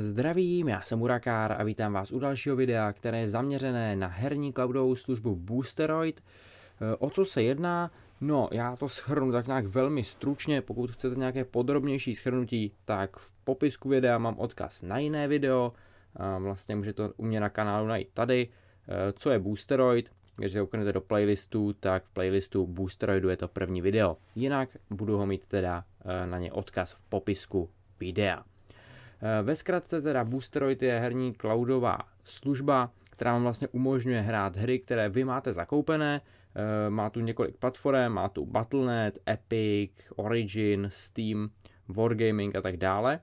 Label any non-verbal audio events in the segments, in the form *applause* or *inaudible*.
Zdravím, já jsem Urakár a vítám vás u dalšího videa, které je zaměřené na herní cloudovou službu Boosteroid. Eh, o co se jedná? No, já to schrnu tak nějak velmi stručně, pokud chcete nějaké podrobnější schrnutí, tak v popisku videa mám odkaz na jiné video, vlastně můžete to u mě na kanálu najít tady, eh, co je Boosteroid, když se uknete do playlistu, tak v playlistu Boosteroidu je to první video, jinak budu ho mít teda eh, na ně odkaz v popisku videa. Eh, ve zkratce teda Boosteroid je herní cloudová služba, která vám vlastně umožňuje hrát hry, které vy máte zakoupené. Eh, má tu několik platform, má tu Battle.net, Epic, Origin, Steam, Wargaming a tak dále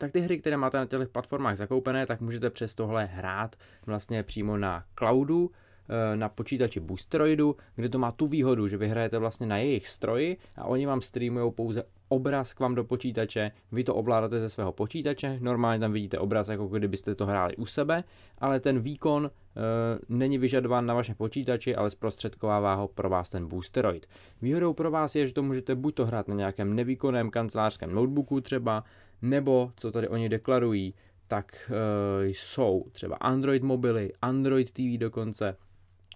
tak ty hry, které máte na těch platformách zakoupené, tak můžete přes tohle hrát vlastně přímo na cloudu, eh, na počítači Boosteroidu, kde to má tu výhodu, že vyhrajete vlastně na jejich stroji a oni vám streamují pouze obraz k vám do počítače, vy to ovládáte ze svého počítače, normálně tam vidíte obraz, jako kdybyste to hráli u sebe, ale ten výkon e, není vyžadován na vašem počítači, ale zprostředkovává ho pro vás ten boosteroid. Výhodou pro vás je, že to můžete buď to hrát na nějakém nevýkonném kancelářském notebooku třeba, nebo, co tady oni deklarují, tak e, jsou třeba Android mobily, Android TV dokonce,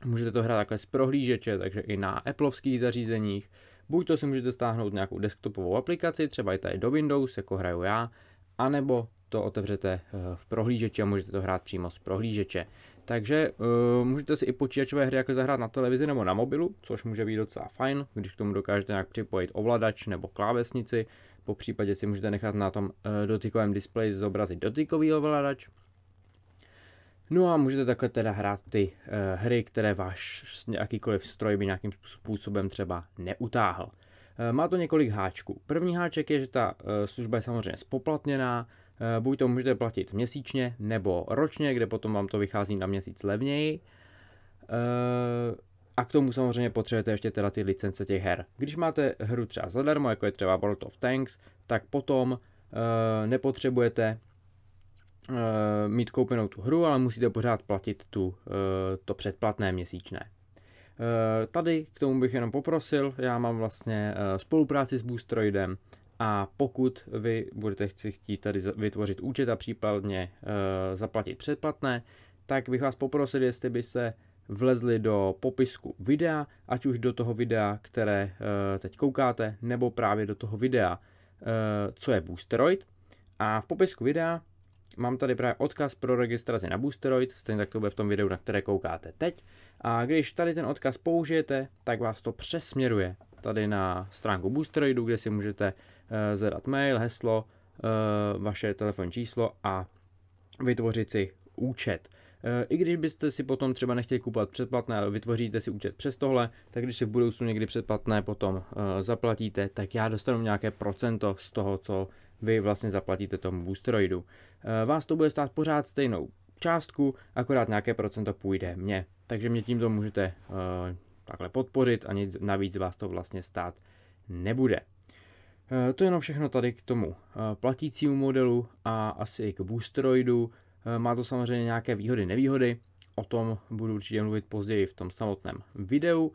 můžete to hrát takhle z prohlížeče, takže i na Appleovských zařízeních, Buď to si můžete stáhnout nějakou desktopovou aplikaci, třeba i tady do Windows, jako hraju já, anebo to otevřete eh, v prohlížeči a můžete to hrát přímo z prohlížeče. Takže uh, můžete si i počítačové hry jako zahrát na televizi nebo na mobilu, což může být docela fajn, když k tomu dokážete nějak připojit ovladač nebo klávesnici, po případě si můžete nechat na tom uh, dotykovém displeji zobrazit dotykový ovladač, No a můžete takhle teda hrát ty uh, hry, které váš jakýkoliv stroj by nějakým způsobem třeba neutáhl. Uh, má to několik háčků. První háček je, že ta uh, služba je samozřejmě spoplatněná, uh, buď to můžete platit měsíčně nebo ročně, kde potom vám to vychází na měsíc levněji. Uh, a k tomu samozřejmě potřebujete ještě teda ty licence těch her. Když máte hru třeba zadarmo, jako je třeba World of Tanks, tak potom e, nepotřebujete Eh, mít koupenou tu hru, ale musíte pořád platit tu, eh, to předplatné měsíčné. Eh, tady k tomu bych jenom poprosil, já mám vlastně spolupráci s Boostroidem a pokud vy budete chtít tady vytvořit účet a případně zaplatit předplatné, tak bych vás poprosil, jestli by se vlezli do popisku videa, ať už do toho videa, které teď koukáte, nebo právě do toho videa, co je Boosteroid. A v popisku videa Mám tady právě odkaz pro registraci na Boosteroid, stejně tak to bude v tom videu, na které koukáte teď. A když tady ten odkaz použijete, tak vás to přesměruje tady na stránku Boosteroidu, kde si můžete uh, eh, zadat mail, heslo, uh, vaše telefonní číslo a vytvořit si účet. Eh, I když byste si potom třeba nechtěli kupovat předplatné, ale vytvoříte si účet přes tohle, tak když si v budoucnu někdy předplatné potom zaplatíte, tak já dostanu nějaké procento z toho, co vy vlastně zaplatíte tomu boosteroidu eh, Vás to bude stát pořád stejnou částku, akorát nějaké procento půjde mně. Takže mě tímto můžete uh, takhle podpořit a nic navíc vás to vlastně stát nebude. Uh, to je jenom všechno tady k tomu uh, platícímu modelu a asi i k boosteroidu Má to samozřejmě nějaké výhody, nevýhody. O tom budu určitě mluvit později v tom samotném videu.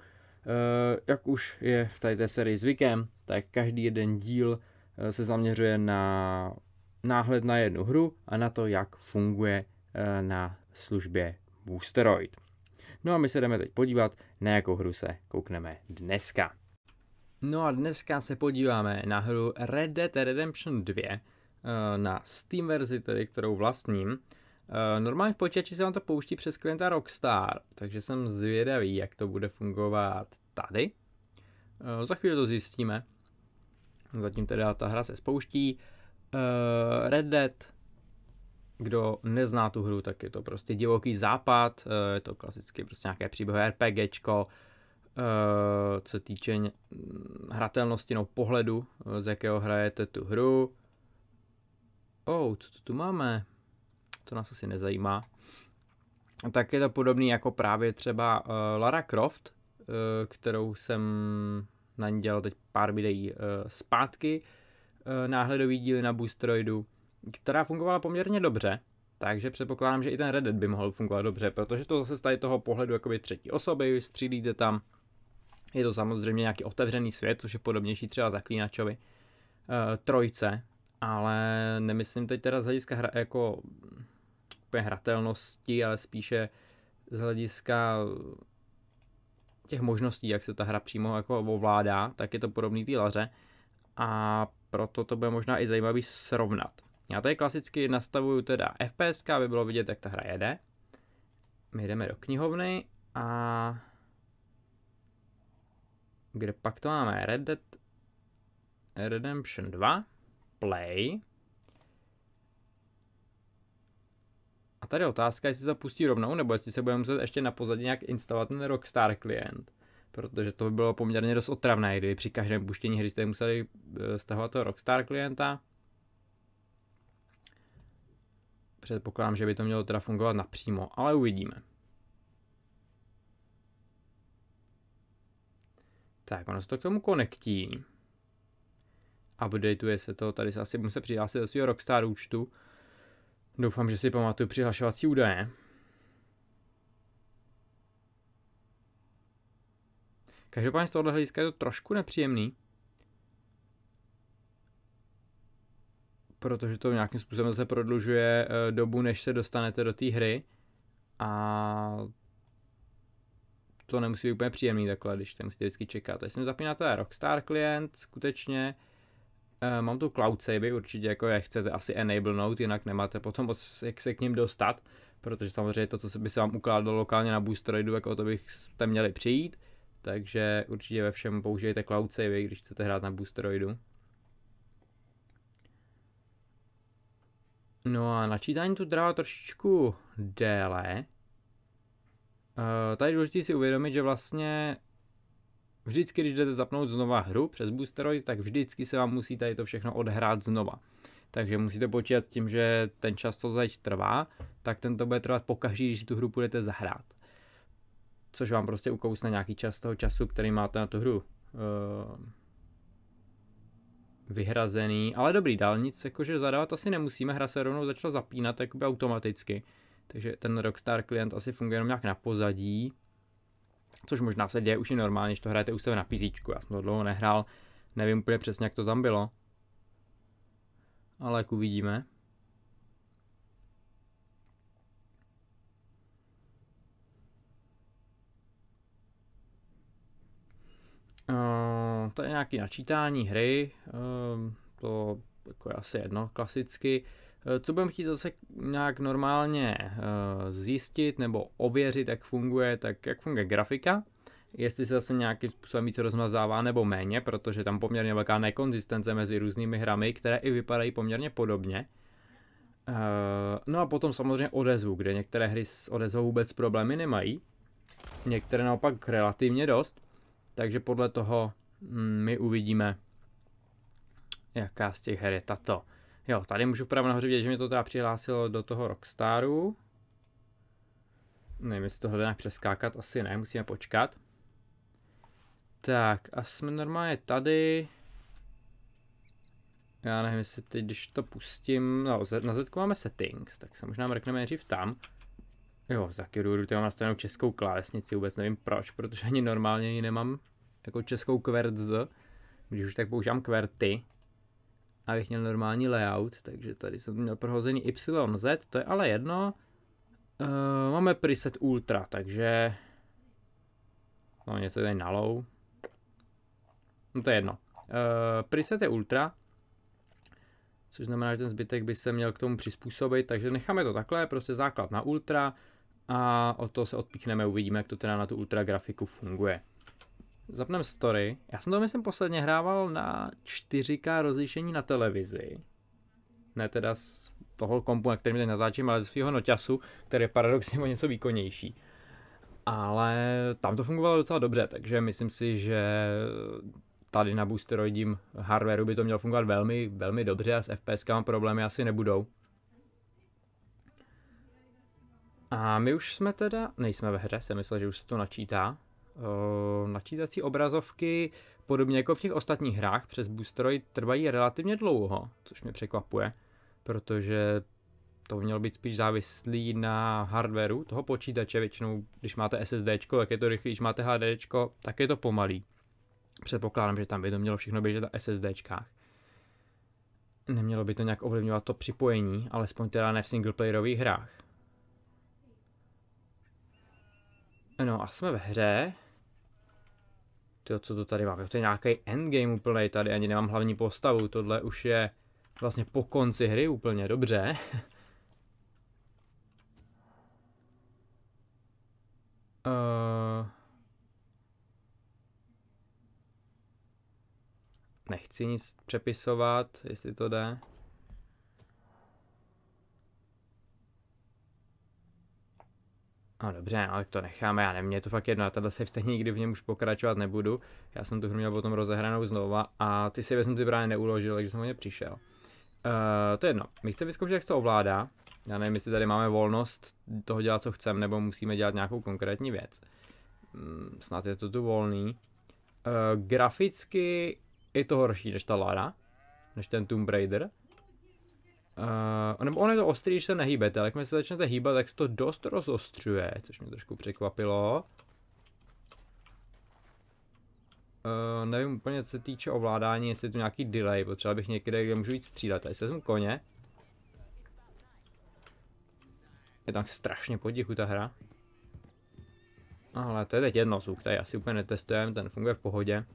Jak už je v tady té sérii zvykem, tak každý jeden díl Eh, se zaměřuje na náhled na jednu hru a na to, jak funguje eh, na službě Boosteroid. No a my se jdeme teď podívat, na jakou hru se koukneme dneska. No a dneska se podíváme na hru Red Dead Redemption 2, eh, na Steam verzi tedy, kterou vlastním. Normálně v počítači se vám to pouští přes klienta Rockstar, takže jsem zvědavý, jak to bude fungovat tady. Za chvíli to zjistíme. Zatím teda ta hra se spouští. Uh, Red Dead, kdo nezná tu hru, tak je to prostě divoký západ, uh, je to klasicky prostě nějaké příběhové RPGčko, uh, co se týče hratelnosti nebo pohledu, z jakého hrajete tu hru. Oh, co to tu máme? To nás asi nezajímá. Tak je to podobný jako právě třeba uh, Lara Croft, uh, kterou jsem na ní dělal teď pár videí e, zpátky, e, náhledový díly na Boostroidu, která fungovala poměrně dobře, takže předpokládám, že i ten Red Dead by mohl fungovat dobře, protože to zase stají toho pohledu jakoby třetí osoby, střílíte tam, je to samozřejmě nějaký otevřený svět, což je podobnější třeba Zaklínačovi, e, trojce, ale nemyslím teď teda z hlediska hra, jako úplně hratelnosti, ale spíše z hlediska těch možností, jak se ta hra přímo jako ovládá, tak je to podobný té laře a proto to bude možná i zajímavý srovnat. Já tady klasicky nastavuju teda FPS, aby bylo vidět, jak ta hra jede. My jdeme do knihovny a kde pak to máme? Red Dead Redemption 2, Play, tady je otázka, jestli se to pustí rovnou, nebo jestli se budeme muset ještě na pozadí nějak instalovat ten Rockstar klient. Protože to by bylo poměrně dost otravné, kdyby při každém puštění hry jste museli eh, stahovat toho Rockstar klienta. Předpokládám, že by to mělo teda fungovat napřímo, ale uvidíme. Tak, ono se to k tomu konektí. Updateuje se to, tady se asi musím přihlásit do svého Rockstar účtu. Doufám, že si pamatuju přihlašovací údaje. Každopádně z tohohle hlediska je to trošku nepříjemný, protože to nějakým způsobem se prodlužuje eh, dobu, než se dostanete do té hry a to nemusí být úplně příjemný takhle, když tam musíte vždycky čekat. Jestli zapínáte Rockstar klient, skutečně Uh, mám tu cloud savey, určitě jako je chcete asi enable note, jinak nemáte potom moc jak se k ním dostat, protože samozřejmě to, co by se vám ukládalo lokálně na boosteroidu, jako to byste měli přijít, takže určitě ve všem použijte cloud savey, když chcete hrát na boosteroidu. No a načítání tu trvá trošičku déle. Uh, tady je důležité si uvědomit, že vlastně Vždycky, když jdete zapnout znova hru přes boosteroid, tak vždycky se vám musí tady to všechno odhrát znova. Takže musíte počítat s tím, že ten čas, co to teď trvá, tak ten to bude trvat pokaždý, když tu hru budete zahrát. Což vám prostě ukousne nějaký čas toho času, který máte na tu hru eh, vyhrazený. Ale dobrý, dál nic jakože zadávat asi nemusíme, hra se rovnou začala zapínat jakoby automaticky. Takže ten Rockstar klient asi funguje jenom nějak na pozadí což možná se děje už i normálně, když to hrajete u sebe na PC. Já jsem to dlouho nehrál, nevím úplně přesně, jak to tam bylo. Ale jak uvidíme. Uh, to je nějaké načítání hry, uh, to jako je asi jedno klasicky. Uh, Eh, co budeme chtít zase nějak normálně eh, zjistit nebo ověřit, jak funguje, tak jak funguje grafika, jestli se zase nějakým způsobem více rozmazává nebo méně, protože tam poměrně velká nekonzistence mezi různými hrami, které i vypadají poměrně podobně. Eh, no a potom samozřejmě odezvu, kde některé hry s odezvou vůbec problémy nemají, některé naopak relativně dost, takže podle toho hm, my uvidíme, jaká z těch her je tato. Jo, tady můžu vpravo nahoře vidět, že mě to teda přihlásilo do toho Rockstaru. Nevím, jestli tohle nějak přeskákat, asi ne, musíme počkat. Tak, a jsme normálně tady. Já nevím, jestli teď, když to pustím, no, na Z máme settings, tak se možná mrkneme nejdřív tam. Jo, za Kiruru mám nastavenou českou klávesnici, vůbec nevím proč, protože ani normálně ji nemám jako českou kvert z, když už tak používám kverty, abych měl normální layout, takže tady jsem měl prohozený YZ, to je ale jedno. Uh, máme preset Ultra, takže... No něco tady na low. No to je jedno. Uh, preset je Ultra, což znamená, že ten zbytek by se měl k tomu přizpůsobit, takže necháme to takhle, prostě základ na Ultra a o to se odpíchneme, uvidíme, jak to teda na tu Ultra grafiku funguje. Zapneme story. Já jsem to myslím posledně hrával na 4K rozlišení na televizi. Ne teda z toho kompu, na kterým teď natáčím, ale z svého noťasu, který je paradoxně o něco výkonnější. Ale tam to fungovalo docela dobře, takže myslím si, že tady na boosteroidím hardwareu by to mělo fungovat velmi, velmi dobře a s FPS problémy asi nebudou. A my už jsme teda, nejsme ve hře, jsem myslel, že už se to načítá, Eh, načítací obrazovky, podobně jako v těch ostatních hrách, přes Boostroid trvají relativně dlouho, což mě překvapuje, protože to mělo být spíš závislý na hardwareu toho počítače. Většinou, když máte SSD, tak je to rychlý, když máte HD, tak je to pomalý. Předpokládám, že tam by to mělo všechno běžet na SSD. Nemělo by to nějak ovlivňovat to připojení, alespoň teda ne v singleplayerových hrách. No a jsme ve hře. Tyjo, co to tady Jo, To je nějaký endgame úplně tady, ani nemám hlavní postavu, tohle už je vlastně po konci hry úplně, dobře. uh... *laughs* Nechci nic přepisovat, jestli to jde. No dobře, ale to necháme, já nevím, mě je to fakt jedno, já tady se stejně nikdy v něm už pokračovat nebudu. Já jsem tu hru měl potom rozehranou znova a ty si jsem si právě neuložil, takže jsem o ně přišel. Uh, to je jedno, my chceme vyzkoušet, jak se to ovládá. Já nevím, jestli tady máme volnost toho dělat, co chceme, nebo musíme dělat nějakou konkrétní věc. Hmm, snad je to tu volný. Uh, graficky je to horší než ta Lara, než ten Tomb Raider. Uh, nebo ono je to ostrý, když se nehýbete, ale když se začnete hýbat, tak se to dost rozostřuje, což mě trošku překvapilo. Uh, nevím úplně, co se týče ovládání, jestli je tu nějaký delay, potřeba bych někde, kde můžu jít střídat. Tady se vezmu koně. Je tam strašně potichu ta hra. Ale to je teď jedno, zvuk tady asi úplně netestujeme, ten funguje v pohodě.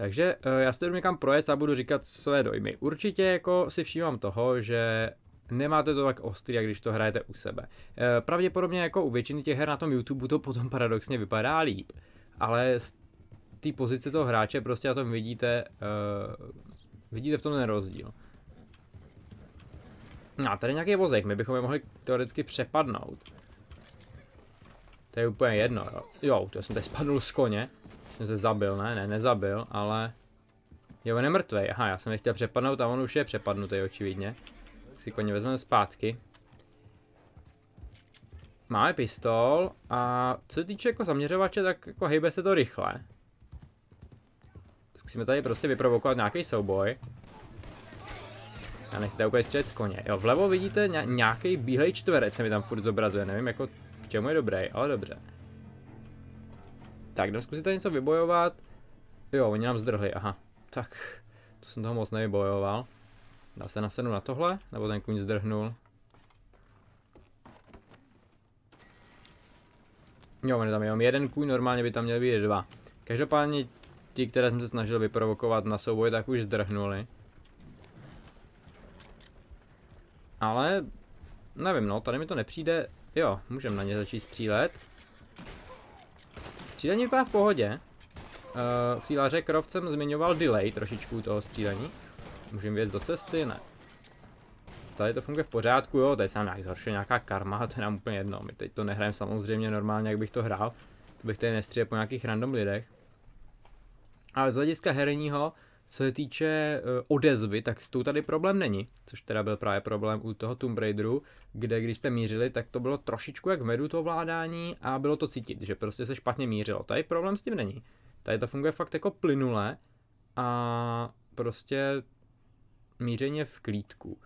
Takže eh, já se jdu někam projet a budu říkat své dojmy. Určitě jako si všímám toho, že nemáte to tak ostrý, jak když to hrajete u sebe. Eh, pravděpodobně jako u většiny těch her na tom YouTube to potom paradoxně vypadá líp, ale z té pozice toho hráče prostě na tom vidíte, uh, vidíte v tom ten rozdíl. No a tady nějaký vozek, my bychom je mohli teoreticky přepadnout. To je úplně jedno, jo. Jo, to jsem tady spadnul z koně. Jsem se zabil, ne, ne, nezabil, ale... Jo, on je mrtvej, aha, já jsem je chtěl přepadnout a on už je přepadnutý, očividně. Si koně vezmeme zpátky. Máme pistol a co se týče jako zaměřovače, tak jako hejbe se to rychle. Zkusíme tady prostě vyprovokovat nějaký souboj. Já nechci tady úplně střet z koně. Jo, vlevo vidíte nějaký bílej čtverec se mi tam furt zobrazuje, nevím jako k čemu je dobrý, ale dobře. Tak, jdeme zkusit tady něco vybojovat. Jo, oni nám zdrhli, aha. Tak, to jsem toho moc nevybojoval. Dá se nasednu na tohle? Nebo ten kuň zdrhnul? Jo, on je tam jenom jeden kůň, normálně by tam měl být dva. Každopádně ti, které jsem se snažil vyprovokovat na souboj, tak už zdrhnuli. Ale, nevím no, tady mi to nepřijde, jo, můžeme na ně začít střílet. Střílení vypadá v pohodě. Uh, eh, v sílaře Croft jsem zmiňoval delay trošičku toho střílení. Můžeme věc do cesty, ne. Tady to funguje v pořádku, jo, tady se nám nějak zhoršuje nějaká karma, to je nám úplně jedno. My teď to nehrajeme samozřejmě normálně, jak bych to hrál. To bych tady nestříl po nějakých random lidech. Ale z hlediska herního, co se týče eh, odezvy, tak s tou tady problém není, což teda byl právě problém u toho Tomb Raideru, kde když jste mířili, tak to bylo trošičku jak medu to ovládání a bylo to cítit, že prostě se špatně mířilo. Tady problém s tím není. Tady to funguje fakt jako plynule a prostě mířeně v klídku. Uh,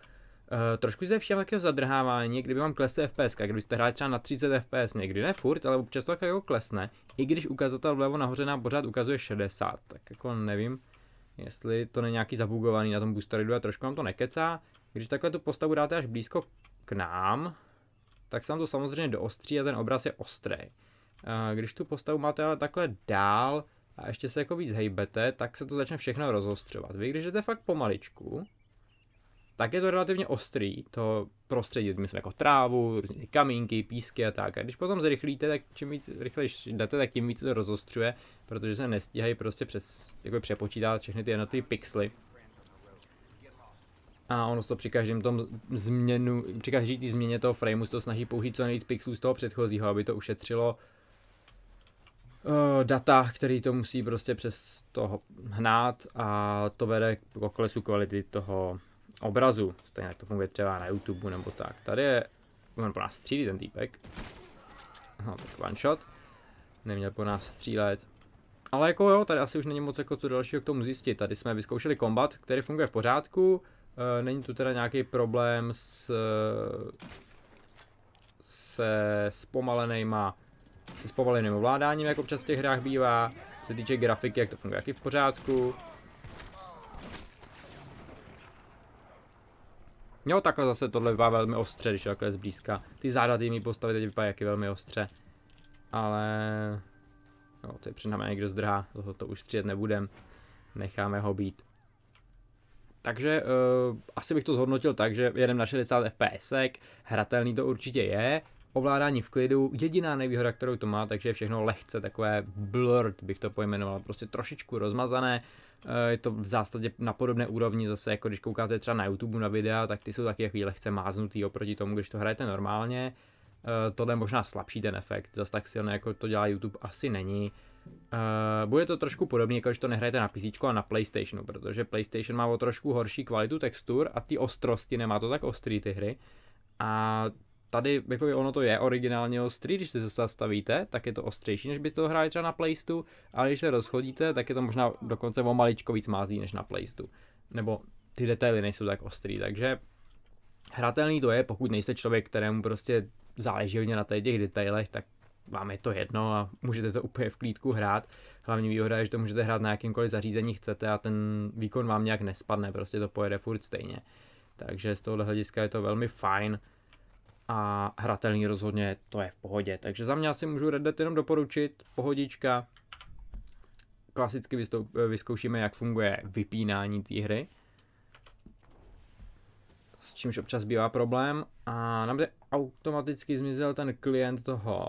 trošku se všem takého zadrhávání, kdyby vám klesl FPS, kdybyste hráli třeba na 30 FPS, někdy ne furt, ale občas to tak jako klesne, i když ukazatel vlevo nahoře nám pořád ukazuje 60, tak jako nevím, jestli to není nějaký zabugovaný na tom boosteridu a trošku nám to nekecá. Když takhle tu postavu dáte až blízko k nám, tak se nám to samozřejmě doostří a ten obraz je ostrý. Eh, když tu postavu máte ale takhle dál a ještě se jako víc hejbete, tak se to začne všechno rozostřovat. Vy když jdete fakt pomaličku, tak je to relativně ostrý, to prostředí, myslím jako trávu, kamínky, písky a tak. A když potom zrychlíte, tak čím víc rychleji jdete, tak tím víc to rozostřuje, protože se nestíhají prostě přes, jako přepočítat všechny ty jednotlivé pixely. A ono to při každém tom změnu, při každý té změně toho frameu se to snaží použít co nejvíc pixelů z toho předchozího, aby to ušetřilo eh, data, který to musí prostě přes toho hnát a to vede k poklesu kvality toho obrazu, stejně jak to funguje třeba na YouTube nebo tak. Tady je, on po nás střílí ten týpek. No, tak one shot. Neměl po nás střílet. Ale jako jo, tady asi už není moc jako co dalšího k tomu zjistit. Tady jsme vyzkoušeli kombat, který funguje v pořádku. E, není tu teda nějaký problém s... se zpomalenýma se spomaleným ovládáním, jak občas v těch hrách bývá. Co se týče grafiky, jak to funguje, jak je v pořádku. Jo, takhle zase tohle vypadá velmi ostře, když je takhle zblízka. Ty záda ty mý postavy teď vypadá jaký velmi ostře. Ale... No, to je před námi někdo zdrhá, toho to už střídat nebudem. Necháme ho být. Takže uh, asi bych to zhodnotil tak, že jedem na 60 fps, hratelný to určitě je, ovládání v klidu, jediná nevýhoda, kterou to má, takže je všechno lehce takové blurred bych to pojmenoval, prostě trošičku rozmazané, uh, Eh, je to v zásadě na podobné úrovni zase, jako když koukáte třeba na YouTube na videa, tak ty jsou taky jaký lehce máznutý oproti tomu, když to hrajete normálně. Eh, tohle je možná slabší ten efekt, zase tak silný, jako to dělá YouTube, asi není. Eh, bude to trošku podobný, jako když to nehrajete na PC a na PlayStationu, protože PlayStation má o trošku horší kvalitu textur a ty ostrosti, nemá to tak ostrý ty hry. A tady jako ono to je originálně ostrý, když se zastavíte, tak je to ostřejší, než byste to hráli třeba na Playstu, ale když se rozchodíte, tak je to možná dokonce o maličko víc mázlí než na Playstu. Nebo ty detaily nejsou tak ostrý, takže hratelný to je, pokud nejste člověk, kterému prostě záleží hodně na těch detailech, tak vám je to jedno a můžete to úplně v klídku hrát. Hlavní výhoda je, že to můžete hrát na jakýmkoliv zařízení chcete a ten výkon vám nějak nespadne, prostě to pojede furt stejně. Takže z tohohle hlediska je to velmi fajn a hratelný rozhodně to je v pohodě. Takže za mě asi můžu Red Dead jenom doporučit, pohodička. Klasicky vyzkoušíme, jak funguje vypínání té hry. S čímž občas bývá problém. A nám by automaticky zmizel ten klient toho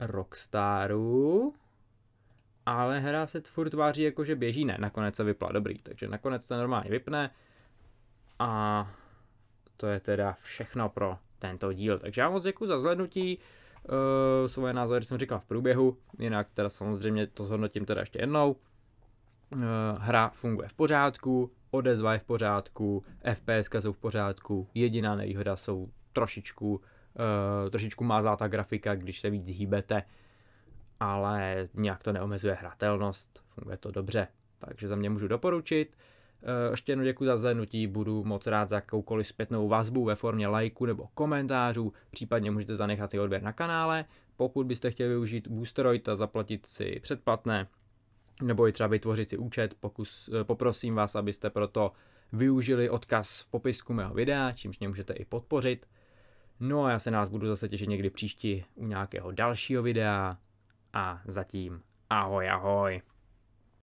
Rockstaru. Ale hra se furt tváří jako, že běží. Ne, nakonec se vypla, dobrý. Takže nakonec se normálně vypne. A to je teda všechno pro tento díl. Takže já moc děkuji za zhlednutí, uh, eh, svoje názory jsem říkal v průběhu, jinak teda samozřejmě to zhodnotím teda ještě jednou. Uh, hra funguje v pořádku, odezva je v pořádku, FPS jsou v pořádku, jediná nevýhoda jsou trošičku, uh, trošičku mázá ta grafika, když se víc hýbete, ale nějak to neomezuje hratelnost, funguje to dobře. Takže za mě můžu doporučit. Eh, ještě jednou děkuji za zhlédnutí, budu moc rád za jakoukoliv zpětnou vazbu ve formě lajku nebo komentářů, případně můžete zanechat i odběr na kanále. Pokud byste chtěli využít Boosteroid a zaplatit si předplatné, nebo i třeba vytvořit si účet, pokus, eh, poprosím vás, abyste proto využili odkaz v popisku mého videa, čímž mě můžete i podpořit. No a já se nás budu zase těšit někdy příští u nějakého dalšího videa a zatím ahoj ahoj.